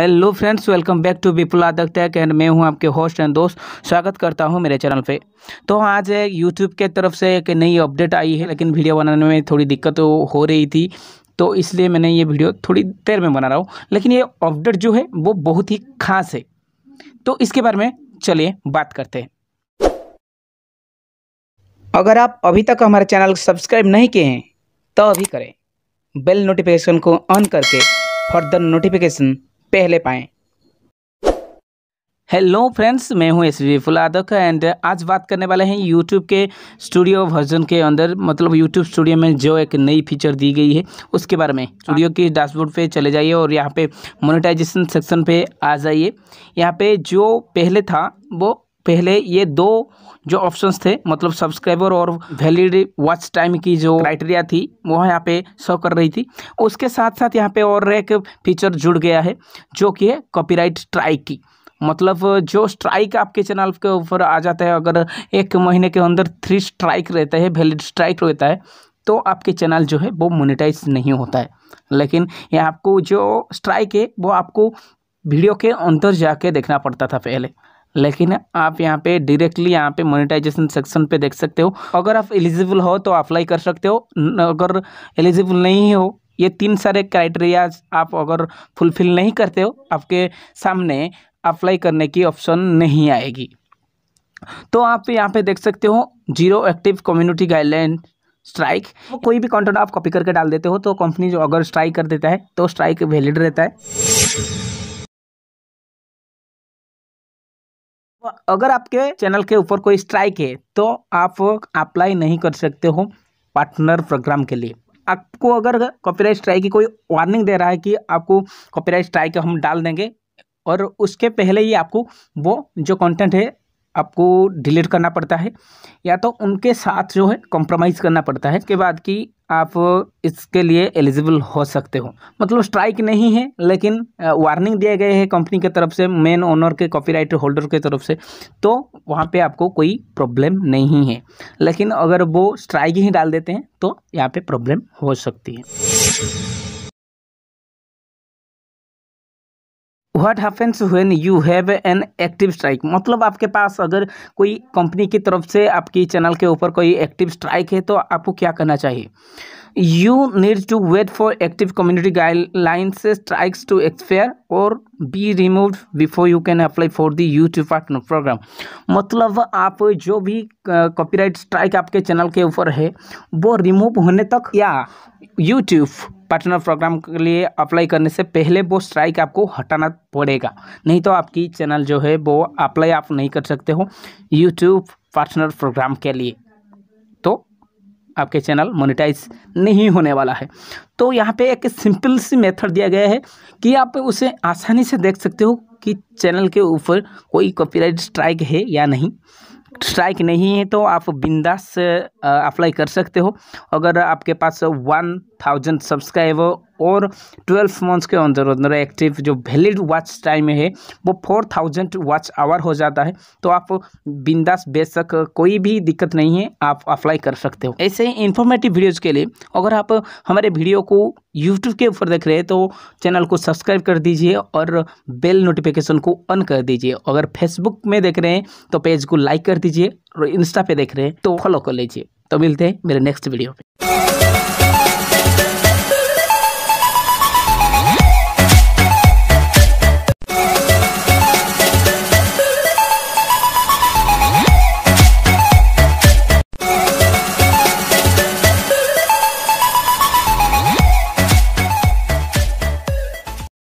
hello friends welcome back to Bipul Adak tech and मैं हूं आपके होस्ट एंड दोस्त स्वागत करता हूं मेरे चैनल पे तो आज यूट्यूब के तरफ से एक नई अपडेट आई है लेकिन वीडियो बनाने में थोड़ी दिक्कत तो हो रही थी तो इसलिए मैंने ये वीडियो थोड़ी देर में बना रहा हूँ लेकिन ये अपडेट जो है वो बहुत ही खास है तो इसके बारे में चलिए बात करते हैं अगर आप अभी तक हमारे चैनल सब्सक्राइब नहीं किए हैं तो अभी करें बेल नोटिफिकेशन को ऑन करके फर्दर नोटिफिकेशन पहले पाएँ हेलो फ्रेंड्स मैं हूं एस वी फुलादक एंड आज बात करने वाले हैं यूट्यूब के स्टूडियो वर्जन के अंदर मतलब यूट्यूब स्टूडियो में जो एक नई फीचर दी गई है उसके बारे में स्टूडियो के डैशबोर्ड पे चले जाइए और यहाँ पे मोनेटाइजेशन सेक्शन पे आ जाइए यहाँ पे जो पहले था वो पहले ये दो जो ऑप्शंस थे मतलब सब्सक्राइबर और वैलिड वॉच टाइम की जो क्राइटेरिया थी वह यहाँ पे शो कर रही थी उसके साथ साथ यहाँ पे और एक फीचर जुड़ गया है जो कि है कॉपीराइट स्ट्राइक की मतलब जो स्ट्राइक आपके चैनल के ऊपर आ जाता है अगर एक महीने के अंदर थ्री स्ट्राइक रहता है वैलिड स्ट्राइक रहता है तो आपके चैनल जो है वो मोनिटाइज नहीं होता है लेकिन ये आपको जो स्ट्राइक है वो आपको वीडियो के अंदर जाके देखना पड़ता था पहले लेकिन आप यहाँ पे डायरेक्टली यहाँ पे मोनेटाइजेशन सेक्शन पे देख सकते हो अगर आप एलिजिबल हो तो अप्लाई कर सकते हो अगर एलिजिबल नहीं हो ये तीन सारे क्राइटेरिया आप अगर फुलफिल नहीं करते हो आपके सामने अप्लाई करने की ऑप्शन नहीं आएगी तो आप यहाँ पे देख सकते हो zero active community guideline strike कोई भी कंटेंट आप कॉपी करके डाल देते हो तो कंपनी जो अगर स्ट्राइक कर देता है तो स्ट्राइक वैलिड रहता है अगर आपके चैनल के ऊपर कोई स्ट्राइक है तो आप अप्लाई नहीं कर सकते हो पार्टनर प्रोग्राम के लिए आपको अगर कॉपीराइट स्ट्राइक की कोई वार्निंग दे रहा है कि आपको कॉपीराइट स्ट्राइक हम डाल देंगे और उसके पहले ही आपको वो जो कंटेंट है आपको डिलीट करना पड़ता है या तो उनके साथ जो है कॉम्प्रोमाइज़ करना पड़ता है उसके बाद की आप इसके लिए एलिजिबल हो सकते हो मतलब स्ट्राइक नहीं है लेकिन वार्निंग दिया गया है कंपनी के तरफ से मेन ओनर के कॉपीराइट होल्डर के तरफ से तो वहाँ पे आपको कोई प्रॉब्लम नहीं है लेकिन अगर वो स्ट्राइक ही डाल देते हैं तो यहाँ पे प्रॉब्लम हो सकती है what happens when you have an active strike मतलब आपके पास अगर कोई कंपनी की तरफ से आपकी चैनल के ऊपर कोई एक्टिव स्ट्राइक है तो आपको क्या करना चाहिए you need to wait for active community guideline से स्ट्राइक्स टू एक्सपेयर और be remove before you can apply for the YouTube partner program मतलब आप जो भी कॉपीराइट स्ट्राइक आपके चैनल के ऊपर है वो रिमूव होने तक या यूट्यूब पार्टनर प्रोग्राम के लिए अप्लाई करने से पहले वो स्ट्राइक आपको हटाना पड़ेगा नहीं तो आपकी चैनल जो है वो अप्लाई आप नहीं कर सकते हो यूट्यूब पार्टनर प्रोग्राम के लिए आपके चैनल मोनिटाइज नहीं होने वाला है तो यहाँ पे एक सिंपल सी मेथड दिया गया है कि आप उसे आसानी से देख सकते हो कि चैनल के ऊपर कोई कॉपीराइट स्ट्राइक है या नहीं स्ट्राइक नहीं है तो आप बिंदास अप्लाई कर सकते हो अगर आपके पास वन थाउजेंड सब्सक्राइबर और ट्वेल्व मंथ्स के अंदर अंदर एक्टिव जो वैलिड वॉच टाइम है वो फोर थाउजेंड वॉच आवर हो जाता है तो आप बिंदास बेशक कोई भी दिक्कत नहीं है आप अप्लाई कर सकते हो ऐसे ही इन्फॉर्मेटिव वीडियोज़ के लिए अगर आप हमारे वीडियो को यूट्यूब के ऊपर देख रहे हैं तो चैनल को सब्सक्राइब कर दीजिए और बेल नोटिफिकेशन को ऑन कर दीजिए अगर फेसबुक में देख रहे हैं तो पेज को लाइक कर दीजिए और इंस्टा पे देख रहे हैं तो फॉलो कर लीजिए तो मिलते हैं मेरे नेक्स्ट वीडियो में